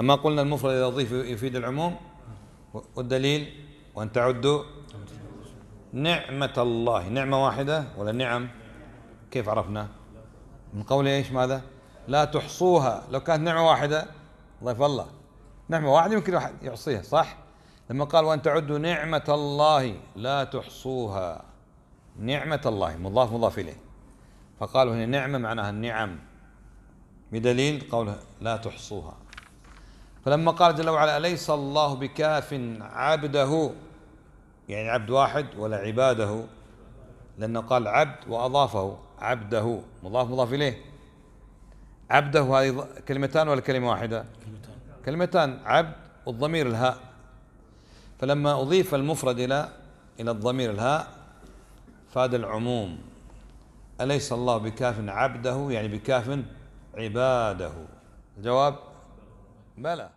أما قلنا المفرد إذا أضيف يفيد العموم والدليل وأن تعدوا نعمة الله نعمة واحدة ولا نعم كيف عرفنا من قوله إيش ماذا لا تحصوها لو كانت نعمة واحدة ضيف الله نعمة واحدة يمكن واحد يحصيها صح لما قال وأن تعدوا نعمة الله لا تحصوها نعمة الله مضاف مضاف إليه فقالوا هنا نعمة معناها النعم بدليل قوله لا تحصوها فلما قال جل وعلا أليس الله بكاف عبده يعني عبد واحد ولا عباده لأنه قال عبد وأضافه عبده مضاف مضاف إليه عبده هذه كلمتان ولا كلمة واحدة كلمتان كلمتان عبد والضمير الهاء فلما أضيف المفرد إلى إلى الضمير الهاء فاد العموم أليس الله بكاف عبده يعني بكاف عباده الجواب بلى